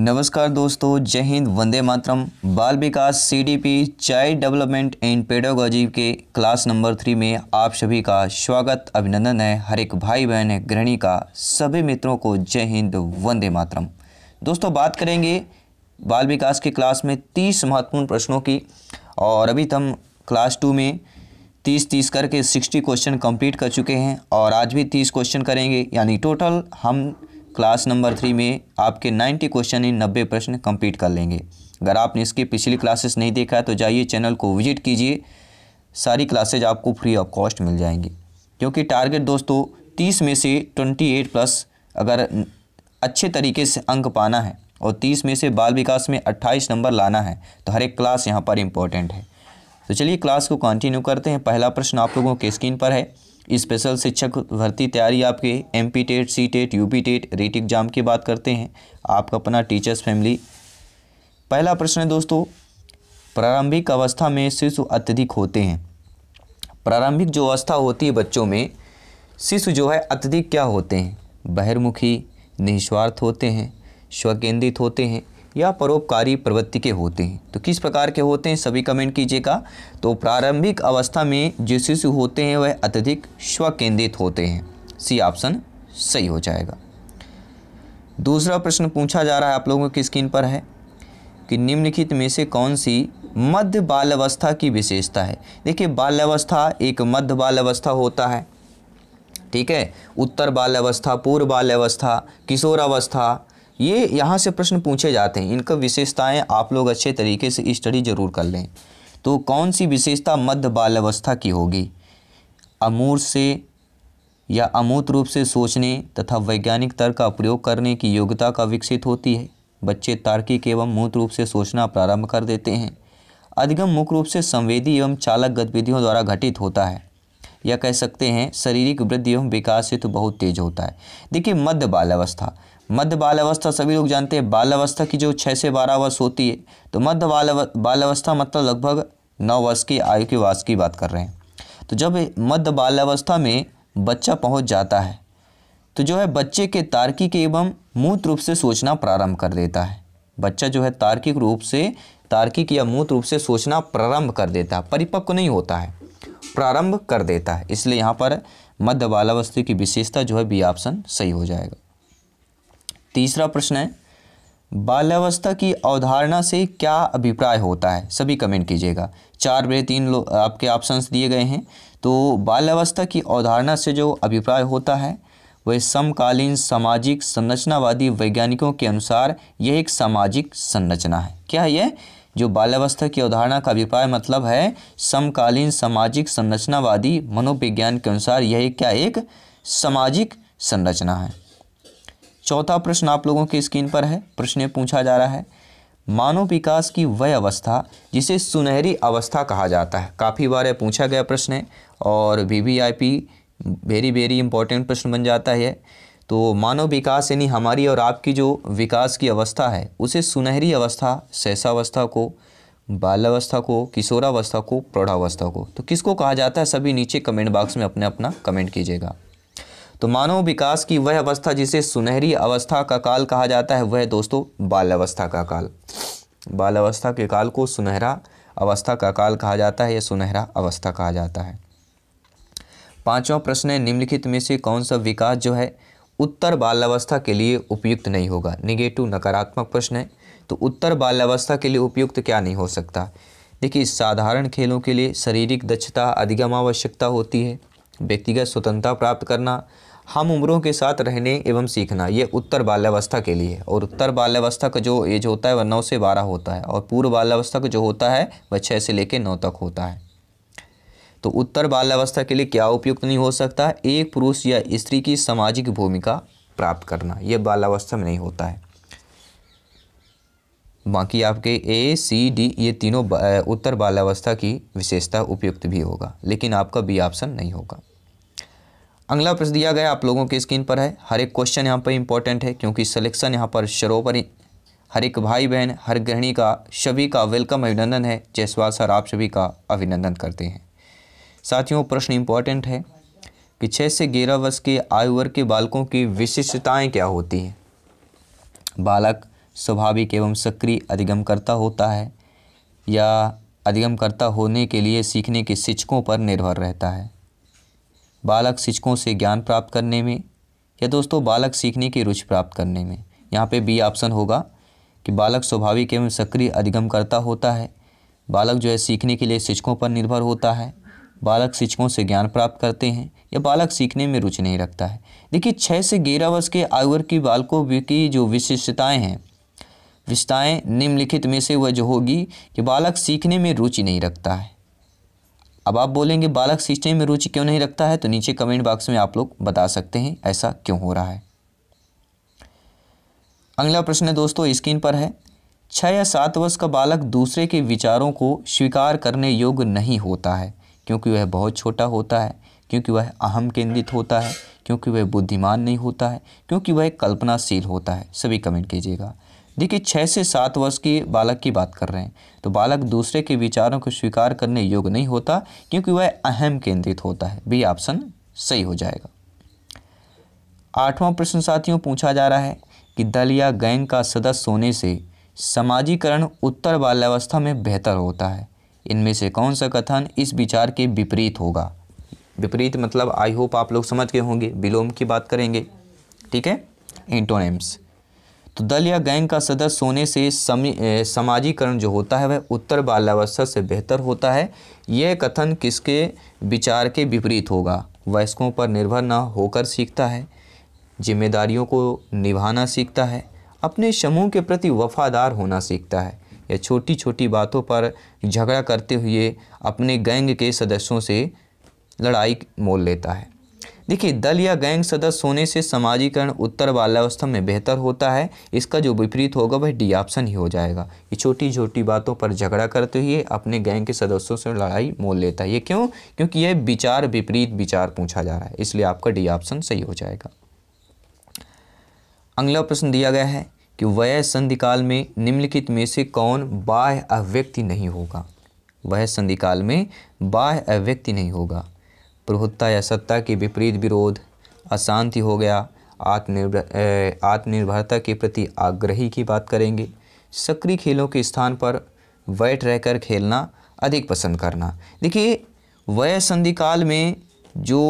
नमस्कार दोस्तों जय हिंद वंदे मातरम बाल विकास CDP child development and pedagogy के क्लास नंबर थ्री में आप सभी का स्वागत अभिनंदन है हर एक भाई बहन है गृहणी का सभी मित्रों को जय हिंद वंदे मातरम दोस्तों बात करेंगे बाल विकास के क्लास में तीस महत्वपूर्ण प्रश्नों की और अभी तम तो क्लास टू में तीस तीस करके सिक्सटी क्वेश्चन कंप्लीट कर चुके हैं और आज भी तीस क्वेश्चन करेंगे यानी टोटल हम क्लास नंबर थ्री में आपके नाइन्टी क्वेश्चन इन नब्बे प्रश्न कंप्लीट कर लेंगे अगर आपने इसकी पिछली क्लासेस नहीं देखा तो जाइए चैनल को विजिट कीजिए सारी क्लासेज आपको फ्री ऑफ कॉस्ट मिल जाएंगी क्योंकि टारगेट दोस्तों तीस में से ट्वेंटी एट प्लस अगर अच्छे तरीके से अंक पाना है और तीस में से बाल विकास में अट्ठाईस नंबर लाना है तो हर एक क्लास यहाँ पर इम्पोर्टेंट है तो चलिए क्लास को कंटिन्यू करते हैं पहला प्रश्न आप लोगों के स्क्रीन पर है स्पेशल शिक्षक भर्ती तैयारी आपके M P TET C TET U P TET REET exam की बात करते हैं आपका अपना टीचर्स फैमिली पहला प्रश्न है दोस्तों प्रारंभिक अवस्था में शिशु अत्यधिक होते हैं प्रारंभिक जो अवस्था होती है बच्चों में शिशु जो है अत्यधिक क्या होते हैं बहिर्मुखी निस्वार्थ होते हैं स्वकेंद्रित होते हैं या परोपकारी प्रवृत्ति के होते हैं तो किस प्रकार के होते हैं सभी कमेंट कीजिएगा तो प्रारंभिक अवस्था में जो शिशु होते हैं वह अत्यधिक स्व केंद्रित होते हैं सी ऑप्शन सही हो जाएगा दूसरा प्रश्न पूछा जा रहा है आप लोगों की स्क्रीन पर है कि निम्नलिखित में से कौन सी मध्य अवस्था की विशेषता है देखिए बाल्यवस्था एक मध्य अवस्था होता है ठीक है उत्तर अवस्था पूर्व बाल्यवस्था किशोरावस्था ये यहाँ से प्रश्न पूछे जाते हैं इनका विशेषताएं आप लोग अच्छे तरीके से स्टडी ज़रूर कर लें तो कौन सी विशेषता मध्य बाल्यावस्था की होगी अमूर से या अमूर्त रूप से सोचने तथा वैज्ञानिक तर्क का प्रयोग करने की योग्यता का विकसित होती है बच्चे तार्किक एवं मूर्त रूप से सोचना प्रारंभ कर देते हैं अधिगम मुख्य रूप से संवेदी एवं चालक गतिविधियों द्वारा घटित होता है या कह सकते हैं शारीरिक वृद्धि एवं विकास से तो बहुत तेज होता है देखिए मध्य बाल्यावस्था मध्य अवस्था सभी लोग जानते हैं अवस्था की जो छः से बारह वर्ष होती है तो मध्य बाल अवस्था मतलब लगभग नौ वर्ष की आयु के वास की बात कर रहे हैं तो जब मध्य अवस्था में बच्चा पहुंच जाता है तो जो है बच्चे के तार्किक एवं मूत रूप से सोचना प्रारंभ कर देता है बच्चा जो है तार्किक रूप से तार्किक या मूत रूप से सोचना प्रारंभ कर देता है परिपक्व नहीं होता है प्रारंभ कर देता है इसलिए यहाँ पर मध्य अवस्था की विशेषता जो है बी ऑप्शन सही हो जाएगा तीसरा प्रश्न है बाल्यावस्था की अवधारणा से क्या अभिप्राय होता है सभी कमेंट कीजिएगा चार बजे तीन आपके ऑप्शंस दिए गए हैं तो बाल्यावस्था की अवधारणा से जो अभिप्राय होता है वह समकालीन सामाजिक संरचनावादी वैज्ञानिकों के अनुसार यह एक सामाजिक संरचना है क्या है यह जो बाल्यावस्था की अवधारणा का अभिप्राय मतलब है समकालीन सामाजिक संरचनावादी मनोविज्ञान के अनुसार यह क्या एक सामाजिक संरचना है चौथा प्रश्न आप लोगों की स्क्रीन पर है प्रश्न पूछा जा रहा है मानव विकास की वह अवस्था जिसे सुनहरी अवस्था कहा जाता है काफ़ी बार पूछा गया प्रश्न है और V V I P very very important प्रश्न बन जाता है तो मानव विकास यानी हमारी और आपकी जो विकास की अवस्था है उसे सुनहरी अवस्था शैशावस्था को बाल्यावस्था को किशोरावस्था को प्रौढ़ावस्था को तो किसको कहा जाता है सभी नीचे कमेंट बॉक्स में अपने अपना कमेंट कीजिएगा तो मानव विकास की वह अवस्था जिसे सुनहरी अवस्था का काल कहा जाता है वह दोस्तों बाल अवस्था का काल बाल अवस्था के काल को सुनहरा अवस्था का काल कहा जाता है या सुनहरा अवस्था कहा जाता है पांचवा प्रश्न है निम्नलिखित में से कौन सा विकास जो है उत्तर बाल्यावस्था के लिए उपयुक्त नहीं होगा निगेटिव नकारात्मक प्रश्न है तो उत्तर बाल्यावस्था के लिए उपयुक्त क्या नहीं हो सकता देखिए साधारण खेलों के लिए शारीरिक दक्षता अधिगम आवश्यकता होती है व्यक्तिगत स्वतंत्रता प्राप्त करना हम उम्रों के साथ रहने एवं सीखना ये उत्तर बाल्यावस्था के लिए और उत्तर बाल्यावस्था का जो एज होता है वह नौ से बारह होता है और पूर्व बाल्यावस्था का जो होता है वह छः से लेकर नौ तक होता है तो उत्तर बाल्यावस्था के लिए क्या उपयुक्त नहीं हो सकता एक पुरुष या स्त्री की सामाजिक भूमिका प्राप्त करना यह बाल्यावस्था में नहीं होता है बाकी आपके ए सी डी ये तीनों उत्तर बाल्यावस्था की विशेषता उपयुक्त भी होगा लेकिन आपका बी ऑप्शन नहीं होगा अगला प्रश्न दिया गया आप लोगों की स्क्रीन पर है हर एक क्वेश्चन यहाँ पर इंपॉर्टेंट है क्योंकि सिलेक्शन यहाँ पर शरोपर हर एक भाई बहन हर गृहिणी का सभी का वेलकम अभिनंदन है जयसवाल सर आप सभी का अभिनंदन करते हैं साथियों प्रश्न इंपॉर्टेंट है कि छः से ग्यारह वर्ष के आयु वर्ग के बालकों की विशिष्टताएं क्या होती हैं बालक स्वाभाविक एवं सक्रिय अधिगम करता होता है या अधिगम करता होने के लिए सीखने के शिक्षकों पर निर्भर रहता है बालक शिक्षकों से ज्ञान प्राप्त करने में या दोस्तों बालक सीखने की रुचि प्राप्त करने में यहाँ पे बी ऑप्शन होगा कि बालक स्वाभाविक एवं सक्रिय अधिगमकर्ता होता है बालक जो है सीखने के लिए शिक्षकों पर निर्भर होता है बालक शिक्षकों से ज्ञान प्राप्त करते हैं या बालक सीखने में रुचि नहीं रखता है देखिए छः से ग्यारह वर्ष के आयु वर्ग की बालकों की जो विशिष्टताएँ हैं विशेषताएँ निम्नलिखित में से वह जो होगी कि बालक सीखने में रुचि नहीं रखता है अब आप बोलेंगे बालक सिस्टम में रुचि क्यों नहीं रखता है तो नीचे कमेंट बॉक्स में आप लोग बता सकते हैं ऐसा क्यों हो रहा है अगला प्रश्न दोस्तों स्क्रीन पर है छः या सात वर्ष का बालक दूसरे के विचारों को स्वीकार करने योग्य नहीं होता है क्योंकि वह बहुत छोटा होता है क्योंकि वह अहम केंद्रित होता है क्योंकि वह बुद्धिमान नहीं होता है क्योंकि वह कल्पनाशील होता है सभी कमेंट कीजिएगा देखिए छः से सात वर्ष के बालक की बात कर रहे हैं तो बालक दूसरे के विचारों को स्वीकार करने योग्य नहीं होता क्योंकि वह अहम केंद्रित होता है बी ऑप्शन सही हो जाएगा आठवां प्रश्न साथियों पूछा जा रहा है कि दल या गैंग का सदस्य होने से समाजीकरण उत्तर बाल्यावस्था में बेहतर होता है इनमें से कौन सा कथन इस विचार के विपरीत होगा विपरीत मतलब आई होप आप लोग समझ गए होंगे विलोम की बात करेंगे ठीक है इंटोनेम्स तो दल या गैंग का सदस्य सोने से समाजीकरण जो होता है वह उत्तर बाल्यावस्था से बेहतर होता है यह कथन किसके विचार के विपरीत होगा वयस्कों पर निर्भर न होकर सीखता है जिम्मेदारियों को निभाना सीखता है अपने समूह के प्रति वफादार होना सीखता है या छोटी छोटी बातों पर झगड़ा करते हुए अपने गैंग के सदस्यों से लड़ाई मोल लेता है देखिए दल या गैंग सदस्य होने से समाजीकरण उत्तर बाल्यावस्था में बेहतर होता है इसका जो विपरीत होगा वह डी ऑप्शन ही हो जाएगा ये छोटी छोटी बातों पर झगड़ा करते हुए अपने गैंग के सदस्यों से लड़ाई मोल लेता है ये क्यों क्योंकि यह विचार विपरीत विचार पूछा जा रहा है इसलिए आपका डी ऑप्शन सही हो जाएगा अगला प्रश्न दिया गया है कि वह संधिकाल में निम्नलिखित में से कौन बाह्य अव्यक्ति नहीं होगा वह संधिकाल में बाह्य अव्यक्ति नहीं होगा प्रभुत्ता या सत्ता के विपरीत विरोध अशांति हो गया आत्मनिर्भर आत्मनिर्भरता के प्रति आग्रही की बात करेंगे सक्रिय खेलों के स्थान पर बैठ रहकर खेलना अधिक पसंद करना देखिए वय संधिकाल में जो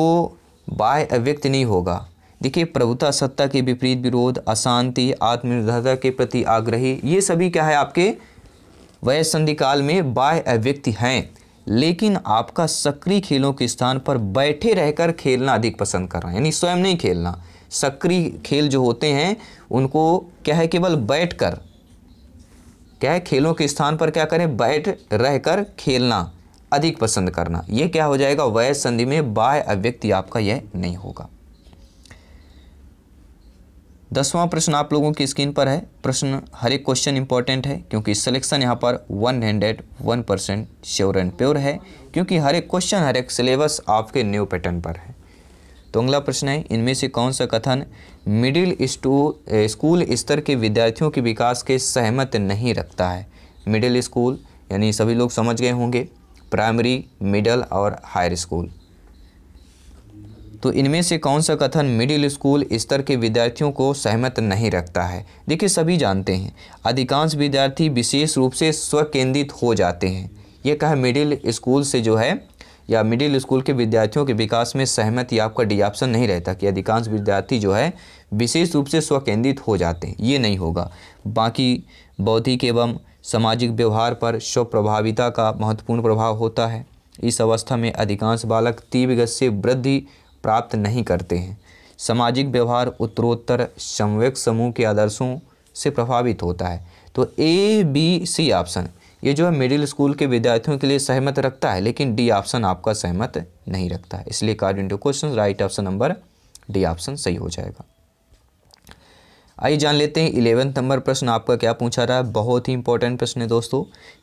बाह्य अव्यक्त नहीं होगा देखिए प्रभुता सत्ता के विपरीत विरोध अशांति आत्मनिर्भरता के प्रति आग्रही ये सभी क्या है आपके वय संधिकाल में बाह्य अव्यक्ति हैं लेकिन आपका सक्रिय खेलों के स्थान पर बैठे रहकर खेलना अधिक पसंद कर रहे हैं यानी स्वयं नहीं खेलना सक्रिय खेल जो होते हैं उनको क्या है केवल बैठ कर क्या है खेलों के स्थान पर क्या करें बैठ रहकर खेलना अधिक पसंद करना यह क्या हो जाएगा वह संधि में बाह्य अभ्यक्ति आपका यह नहीं होगा दसवां प्रश्न आप लोगों की स्क्रीन पर है प्रश्न हर एक क्वेश्चन इंपॉर्टेंट है क्योंकि सिलेक्शन यहाँ पर one hundred one percent sure and pure है क्योंकि हर एक क्वेश्चन हर एक सिलेबस आपके न्यू पैटर्न पर है तो अगला प्रश्न है इनमें से कौन सा कथन मिडिल स्कूल स्तर के विद्यार्थियों के विकास के सहमत नहीं रखता है मिडिल स्कूल यानी सभी लोग समझ गए होंगे प्राइमरी मिडल और हायर स्कूल तो इनमें से कौन सा कथन मिडिल स्कूल स्तर के विद्यार्थियों को सहमत नहीं रखता है देखिए सभी जानते हैं अधिकांश विद्यार्थी विशेष रूप से स्वकेंद्रित हो जाते हैं यह कहा मिडिल स्कूल से जो है या मिडिल स्कूल के विद्यार्थियों के विकास में सहमत या आपका डी ऑप्शन नहीं रहता कि अधिकांश विद्यार्थी जो है विशेष रूप से स्वकेंद्रित हो जाते हैं ये नहीं होगा बाकी बौद्धिक एवं सामाजिक व्यवहार पर स्व प्रभाविता का महत्वपूर्ण प्रभाव होता है इस अवस्था में अधिकांश बालक तीव्र गति से वृद्धि प्राप्त नहीं करते हैं सामाजिक व्यवहार उत्तरोत्तर संवेक समूह के आदर्शों से प्रभावित होता है तो ए बी सी ऑप्शन ये जो है मिडिल स्कूल के विद्यार्थियों के लिए सहमत रखता है लेकिन डी ऑप्शन आपका सहमत नहीं रखता है इसलिए according to question right option number D option सही हो जाएगा आइए जान लेते हैं इलेवेंथ नंबर प्रश्न आपका क्या पूछा रहा है बहुत ही इंपॉर्टेंट प्रश्न है दोस्तों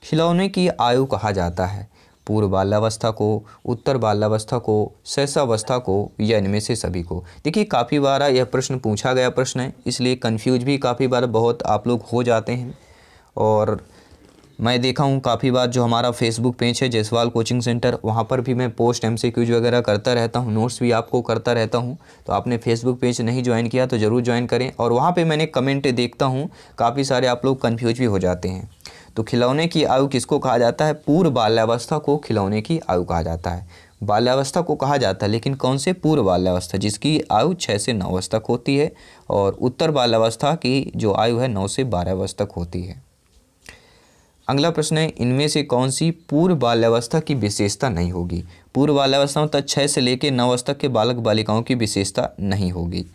खिलौने की आयु कहा जाता है पूर्व बाल्यावस्था को उत्तर बाल्यावस्था को शैशावस्था को या इनमें से सभी को देखिए काफ़ी बार यह प्रश्न पूछा गया प्रश्न है इसलिए कन्फ्यूज भी काफ़ी बार बहुत आप लोग हो जाते हैं और मैं देखा हूँ काफ़ी बार जो हमारा फेसबुक पेज है जयसवाल कोचिंग सेंटर वहाँ पर भी मैं पोस्ट एम वगैरह करता रहता हूँ नोट्स भी आपको करता रहता हूँ तो आपने फेसबुक पेज नहीं ज्वाइन किया तो ज़रूर ज्वाइन करें और वहाँ पे मैंने कमेंट देखता हूँ काफ़ी सारे आप लोग कन्फ्यूज भी हो जाते हैं तो खिलौने की आयु किसको कहा जाता है पूर्व बाल्यावस्था को खिलौने की आयु कहा जाता है बाल्यावस्था को कहा जाता है लेकिन कौन से पूर्व बाल्यावस्था जिसकी आयु छः से नौ वर्ष तक होती है और उत्तर बाल्यावस्था की जो आयु है नौ से बारह वर्ष तक होती है अगला प्रश्न है इनमें से कौन सी पूर्व बाल्यावस्था की विशेषता नहीं होगी पूर्व बाल्यावस्था तक मतलब छः से लेकर नौ वर्ष तक के बालक बालिकाओं की विशेषता नहीं होगी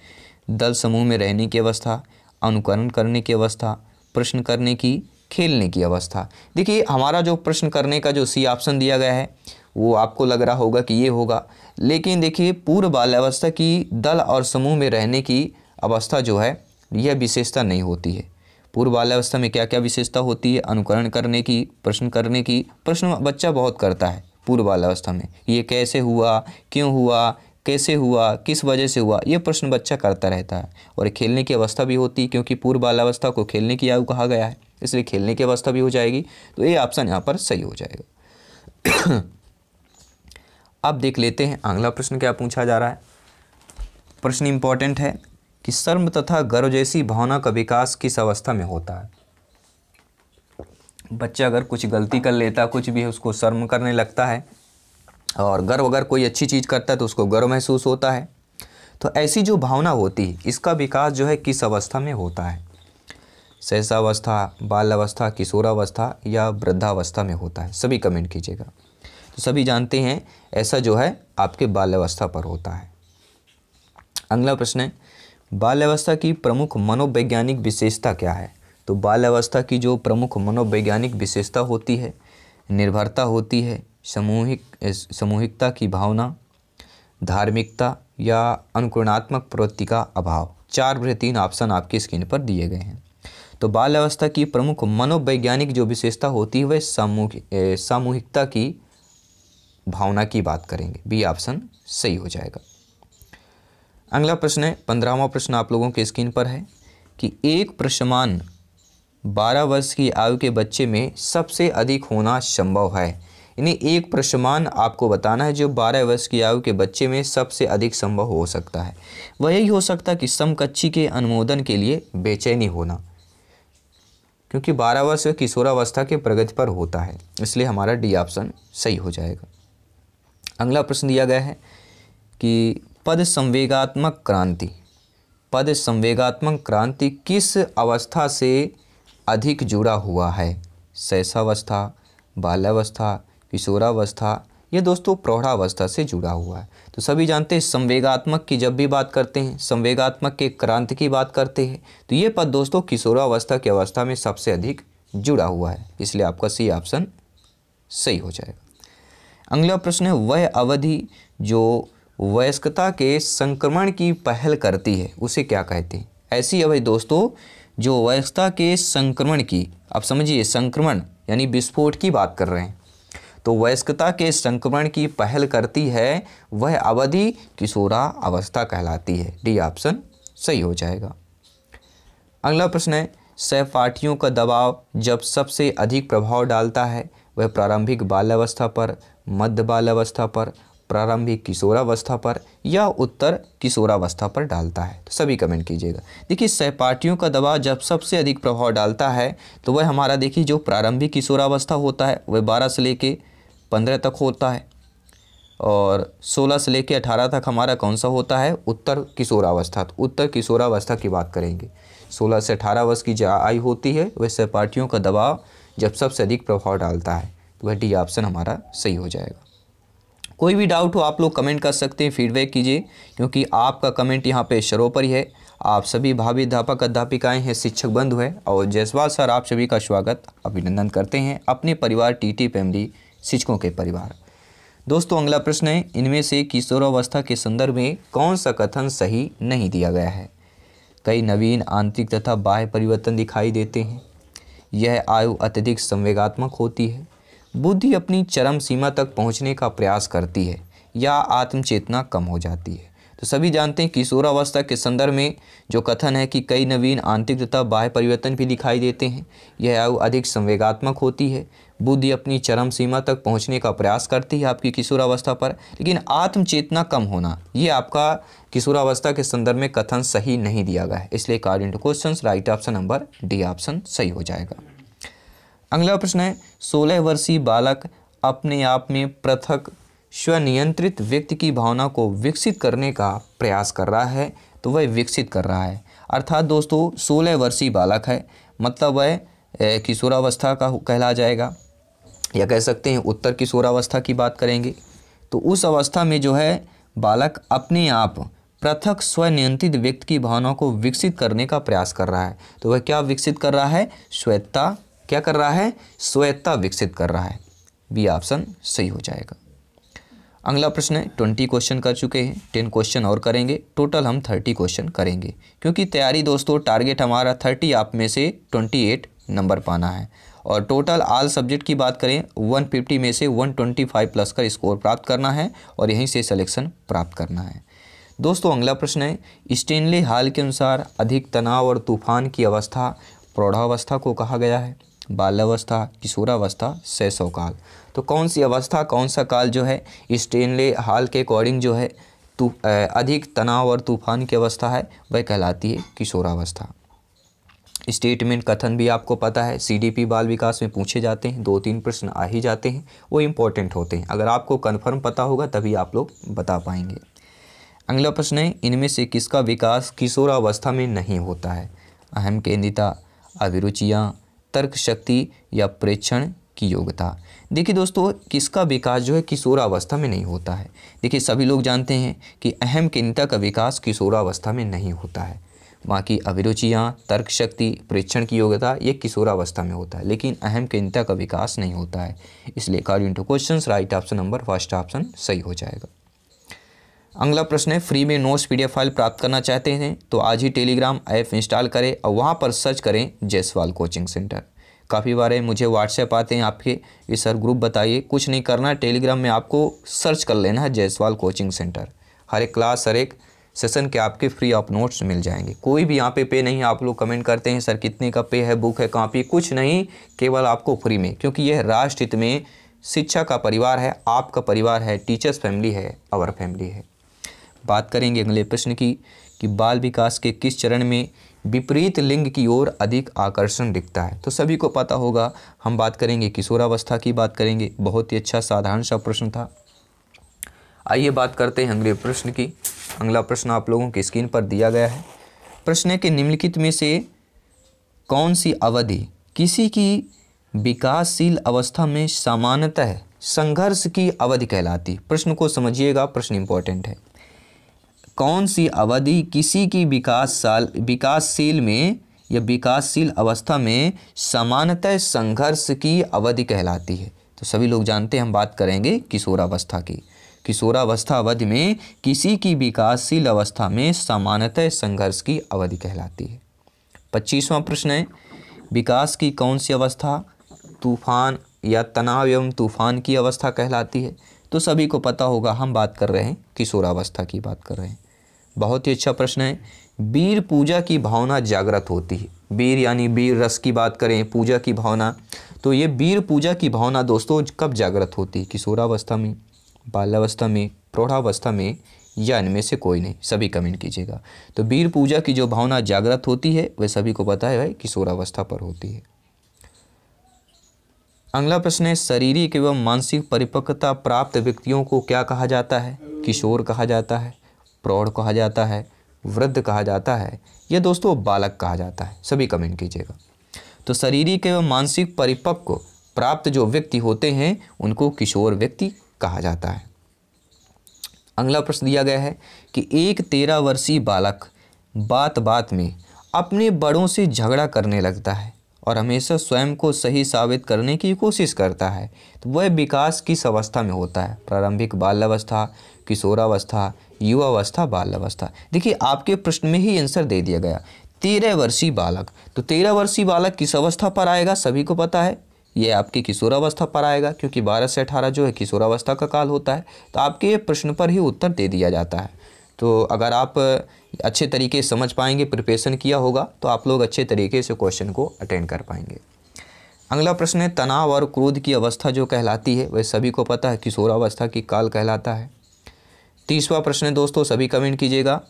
दल समूह में रहने की अवस्था अनुकरण करने की अवस्था प्रश्न करने की खेलने की अवस्था देखिए हमारा जो प्रश्न करने का जो सी ऑप्शन दिया गया है वो आपको लग रहा होगा कि ये होगा लेकिन देखिए पूर्व बाल्यावस्था की दल और समूह में रहने की अवस्था जो है यह विशेषता नहीं होती है पूर्व बाल्यावस्था में क्या क्या विशेषता होती है अनुकरण करने की प्रश्न करने की प्रश्न बच्चा बहुत करता है पूर्व बाल्यावस्था में ये कैसे हुआ क्यों हुआ कैसे हुआ किस वजह से हुआ ये प्रश्न बच्चा करता रहता है और खेलने की अवस्था भी होती है क्योंकि पूर्व बाल्यावस्था को खेलने की आयु कहा गया है इसलिए खेलने की अवस्था भी हो जाएगी तो ये ऑप्शन यहाँ पर सही हो जाएगा अब देख लेते हैं अगला प्रश्न क्या पूछा जा रहा है प्रश्न इंपॉर्टेंट है कि शर्म तथा गर्व जैसी भावना का विकास किस अवस्था में होता है बच्चा अगर कुछ गलती कर लेता कुछ भी है उसको शर्म करने लगता है और गर्व अगर कोई अच्छी चीज़ करता है तो उसको गर्व महसूस होता है तो ऐसी जो भावना होती है इसका विकास जो है किस अवस्था में होता है शैशावस्था बाल अवस्था किशोरावस्था या वृद्धावस्था में होता है सभी कमेंट कीजिएगा तो सभी जानते हैं ऐसा जो है आपके बाल्यावस्था पर होता है अगला प्रश्न है बाल्यावस्था की प्रमुख मनोवैज्ञानिक विशेषता क्या है तो बाल्यावस्था की जो प्रमुख मनोवैज्ञानिक विशेषता होती है निर्भरता होती है सामूहिक सामूहिकता की भावना धार्मिकता या अनुकूणात्मक प्रवृत्ति का अभाव चार तीन ऑप्शन आपकी स्क्रीन पर दिए गए हैं तो बाल अवस्था की प्रमुख मनोवैज्ञानिक जो विशेषता होती है वह सामूहिक सामूहिकता की भावना की बात करेंगे बी ऑप्शन सही हो जाएगा अगला प्रश्न है पंद्रहवा प्रश्न आप लोगों के स्क्रीन पर है कि एक प्रशमान बारह वर्ष की आयु के बच्चे में सबसे अधिक होना संभव है यानी एक प्रशमान आपको बताना है जो बारह वर्ष की आयु के बच्चे में सबसे अधिक संभव हो सकता है वही हो सकता कि समकक्षी के अनुमोदन के लिए बेचैनी होना क्योंकि बारह वर्ष किशोरावस्था के प्रगति पर होता है इसलिए हमारा डी ऑप्शन सही हो जाएगा अगला प्रश्न दिया गया है कि पद संवेगात्मक क्रांति पद संवेगात्मक क्रांति किस अवस्था से अधिक जुड़ा हुआ है शैशावस्था बाल्यावस्था किशोरावस्था ये दोस्तों प्रौढ़ावस्था से जुड़ा हुआ है तो सभी जानते हैं संवेगात्मक की जब भी बात करते हैं संवेगात्मक के क्रांति की बात करते हैं तो ये पद दोस्तों किशोरावस्था की अवस्था में सबसे अधिक जुड़ा हुआ है इसलिए आपका सी ऑप्शन सही हो जाएगा अगला प्रश्न है वह अवधि जो वयस्कता के संक्रमण की पहल करती है उसे क्या कहते हैं ऐसी अवधि दोस्तों जो वयस्कता के संक्रमण की आप समझिए संक्रमण यानी विस्फोट की बात कर रहे हैं तो वयस्कता के संक्रमण की पहल करती है वह अवधि किशोरा अवस्था कहलाती है डी ऑप्शन सही हो जाएगा अगला प्रश्न है सहपाठियों का दबाव जब सबसे अधिक प्रभाव डालता है वह प्रारंभिक बाल्यावस्था पर मध्य बाल्यावस्था पर प्रारंभिक किशोरावस्था पर या उत्तर किशोरावस्था पर डालता है तो सभी कमेंट कीजिएगा देखिए सहपाठियों का दबाव जब सबसे अधिक प्रभाव डालता है तो वह हमारा देखिए जो प्रारंभिक किशोरावस्था होता है वह बारह से लेके पंद्रह तक होता है और सोलह से लेकर अठारह तक हमारा कौन सा होता है उत्तर किशोरावस्था तो उत्तर किशोरावस्था की बात करेंगे सोलह से अठारह वर्ष की जहाँ आयु होती है वह सहपाठियों का दबाव जब सबसे अधिक प्रभाव डालता है तो वह डी ऑप्शन हमारा सही हो जाएगा कोई भी डाउट हो आप लोग कमेंट कर सकते हैं फीडबैक कीजिए क्योंकि आपका कमेंट यहाँ पे सर्वोपरि है आप सभी भावी अध्यापक अध्यापिकाएँ हैं शिक्षक बंधु हैं और जयसवाल सर आप सभी का स्वागत अभिनंदन करते हैं अपने परिवार टी फैमिली शिक्षकों के परिवार दोस्तों अगला प्रश्न है इनमें से किशोरावस्था के संदर्भ में कौन सा कथन सही नहीं दिया गया है कई नवीन आंतरिक तथा बाह्य परिवर्तन दिखाई देते हैं यह आयु अत्यधिक संवेगात्मक होती है बुद्धि अपनी चरम सीमा तक पहुंचने का प्रयास करती है या आत्मचेतना कम हो जाती है तो सभी जानते हैं किशोरावस्था के संदर्भ में जो कथन है कि कई नवीन आंतरिक तथा बाह्य परिवर्तन भी दिखाई देते हैं यह आयु अधिक संवेगात्मक होती है बुद्धि अपनी चरम सीमा तक पहुंचने का प्रयास करती है आपकी किशोरावस्था पर लेकिन आत्मचेतना कम होना ये आपका किशोरावस्था के संदर्भ में कथन सही नहीं दिया गया है इसलिए according to question right option number D option सही हो जाएगा अगला प्रश्न है सोलह वर्षीय बालक अपने आप में पृथक स्वनियंत्रित व्यक्ति की भावना को विकसित करने का प्रयास कर रहा है तो वह विकसित कर रहा है अर्थात दोस्तों सोलह वर्षीय बालक है मतलब वह किशोरावस्था का कहला जाएगा या कह सकते हैं उत्तर अवस्था की बात करेंगे तो उस अवस्था में जो है बालक अपने आप पृथक स्वनियंत्रित व्यक्ति की भावनाओं को विकसित करने का प्रयास कर रहा है तो वह क्या विकसित कर रहा है स्वयत्ता क्या कर रहा है स्वयत्ता विकसित कर रहा है बी ऑप्शन सही हो जाएगा अगला प्रश्न है ट्वेंटी क्वेश्चन कर चुके हैं टेन क्वेश्चन और करेंगे टोटल हम थर्टी क्वेश्चन करेंगे क्योंकि तैयारी दोस्तों टारगेट हमारा थर्टी आप में से ट्वेंटी एट नंबर पाना है और टोटल आल सब्जेक्ट की बात करें 150 में से 125 प्लस का स्कोर प्राप्त करना है और यहीं से सिलेक्शन प्राप्त करना है दोस्तों अगला प्रश्न है स्टेनली हाल के अनुसार अधिक तनाव और तूफान की अवस्था प्रौढ़ावस्था को कहा गया है बाल्यावस्था किशोरावस्था सैसव काल तो कौन सी अवस्था कौन सा काल जो है स्टेनले हाल के अकॉर्डिंग जो है अधिक तनाव और तूफान की अवस्था है वह कहलाती है किशोरावस्था स्टेटमेंट कथन भी आपको पता है सीडीपी बाल विकास में पूछे जाते हैं दो तीन प्रश्न आ ही जाते हैं वो इम्पोर्टेंट होते हैं अगर आपको कन्फर्म पता होगा तभी आप लोग बता पाएंगे अगला प्रश्न है इनमें से किसका विकास किशोरावस्था में नहीं होता है अहम केंद्रिता अभिरुचियाँ तर्क शक्ति या प्रेक्षण की योग्यता देखिए दोस्तों किसका विकास जो है किशोरावस्था में नहीं होता है देखिए सभी लोग जानते हैं कि अहम केंद्रता का विकास किशोरावस्था में नहीं होता है माँ की अभिरुचियाँ तर्क शक्ति परीक्षण की योग्यता ये किशोरावस्था में होता है लेकिन अहम केंद्रता का विकास नहीं होता है इसलिए according to question right option number first option सही हो जाएगा अगला प्रश्न है फ्री में नोट्स पी फाइल प्राप्त करना चाहते हैं तो आज ही टेलीग्राम ऐप इंस्टॉल करें और वहाँ पर सर्च करें जयसवाल कोचिंग सेंटर काफ़ी बार मुझे व्हाट्सएप आते हैं आपके ये सर ग्रुप बताइए कुछ नहीं करना टेलीग्राम में आपको सर्च कर लेना है जयसवाल कोचिंग सेंटर हर एक क्लास हर एक सेशन के आपके फ्री ऑफ आप नोट्स मिल जाएंगे कोई भी यहाँ पे पे नहीं आप लोग कमेंट करते हैं सर कितने का पे है बुक है कॉपी कुछ नहीं केवल आपको फ्री में क्योंकि यह राष्ट्रहित में शिक्षा का परिवार है आपका परिवार है टीचर्स फैमिली है आवर फैमिली है बात करेंगे अगले प्रश्न की कि बाल विकास के किस चरण में विपरीत लिंग की ओर अधिक आकर्षण दिखता है तो सभी को पता होगा हम बात करेंगे किशोरावस्था की बात करेंगे बहुत ही अच्छा साधारण सा प्रश्न था आइए बात करते हैं अगले प्रश्न की अगला प्रश्न आप लोगों की स्क्रीन पर दिया गया है प्रश्न है कि निम्नलिखित में से कौन सी अवधि किसी की विकासशील अवस्था में सामान्यतः संघर्ष की अवधि कहलाती प्रश्न को समझिएगा प्रश्न इम्पोर्टेंट है कौन सी अवधि किसी की विकास साल विकासशील में या विकासशील अवस्था में सामान्यतः संघर्ष की अवधि कहलाती है तो सभी लोग जानते हैं हम बात करेंगे किशोरावस्था की किशोरावस्था अवधि में किसी की विकासशील अवस्था में सामान्यतः संघर्ष की अवधि कहलाती है पच्चीसवां प्रश्न है विकास की कौन सी अवस्था तूफान या तनाव एवं तूफान की अवस्था कहलाती है तो सभी को पता होगा हम बात कर रहे हैं किशोरावस्था की बात कर रहे हैं बहुत ही अच्छा प्रश्न है वीर पूजा की भावना जागृत होती है वीर यानी वीर रस की बात करें पूजा की भावना तो ये वीर पूजा की भावना दोस्तों कब जागृत होती है किशोरावस्था में बाल्यावस्था में प्रौढ़ावस्था में या इनमें से कोई नहीं सभी कमेंट कीजिएगा तो वीर पूजा की जो भावना जागृत होती है वह सभी को पता है भाई किशोरावस्था पर होती है अगला प्रश्न है शारीरिक एवं मानसिक परिपक्वता प्राप्त व्यक्तियों को क्या कहा जाता है किशोर कहा जाता है प्रौढ़ कहा जाता है वृद्ध कहा जाता है या दोस्तों बालक कहा जाता है सभी कमेंट कीजिएगा तो शारीरिक एवं मानसिक परिपक्व प्राप्त जो व्यक्ति होते हैं उनको किशोर व्यक्ति कहा जाता है अगला प्रश्न दिया गया है कि एक तेरह वर्षीय बालक बात बात में अपने बड़ों से झगड़ा करने लगता है और हमेशा स्वयं को सही साबित करने की कोशिश करता है तो वह विकास किस अवस्था में होता है प्रारंभिक बाल्यावस्था किशोरावस्था युवावस्था बाल्यावस्था देखिए आपके प्रश्न में ही आंसर दे दिया गया तेरह वर्षीय बालक तो तेरह वर्षीय बालक किस अवस्था पर आएगा सभी को पता है ये आपकी किशोरावस्था पर आएगा क्योंकि 12 से 18 जो है किशोरावस्था का काल होता है तो आपके ये प्रश्न पर ही उत्तर दे दिया जाता है तो अगर आप अच्छे तरीके से समझ पाएंगे प्रिपरेशन किया होगा तो आप लोग अच्छे तरीके से क्वेश्चन को अटेंड कर पाएंगे अगला प्रश्न है तनाव और क्रोध की अवस्था जो कहलाती है वह सभी को पता है किशोरावस्था की काल कहलाता है तीसवा प्रश्न है दोस्तों सभी कमेंट कीजिएगा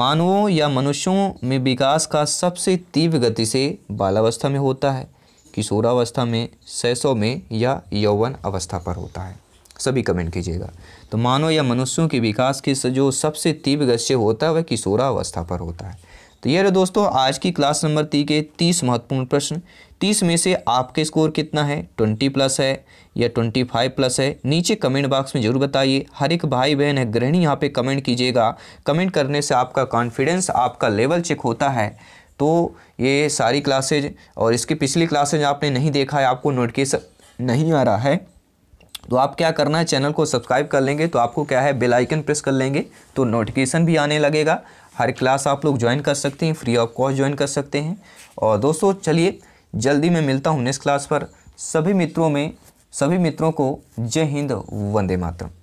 मानवों या मनुष्यों में विकास का सबसे तीव्र गति से बालावस्था में होता है किशोरावस्था में सैसों में या यौवन अवस्था पर होता है सभी कमेंट कीजिएगा तो मानव या मनुष्यों के विकास के जो सबसे तीव्र गश्य होता है वह किशोरावस्था पर होता है तो यह रहे दोस्तों आज की क्लास नंबर ती के तीस महत्वपूर्ण प्रश्न तीस में से आपके स्कोर कितना है ट्वेंटी प्लस है या ट्वेंटी फाइव प्लस है नीचे कमेंट बॉक्स में जरूर बताइए हर एक भाई बहन है गृहिणी यहाँ पे कमेंट कीजिएगा कमेंट करने से आपका कॉन्फिडेंस आपका लेवल चेक होता है तो ये सारी क्लासेज और इसकी पिछली क्लासेज आपने नहीं देखा है आपको नोटिफिकेशन नहीं आ रहा है तो आप क्या करना है चैनल को सब्सक्राइब कर लेंगे तो आपको क्या है बेल आइकन प्रेस कर लेंगे तो नोटिफिकेशन भी आने लगेगा हर क्लास आप लोग ज्वाइन कर सकते हैं फ्री ऑफ कॉस्ट ज्वाइन कर सकते हैं और दोस्तों चलिए जल्दी मैं मिलता हूँ नेक्स्ट क्लास पर सभी मित्रों में सभी मित्रों को जय हिंद वंदे मातरम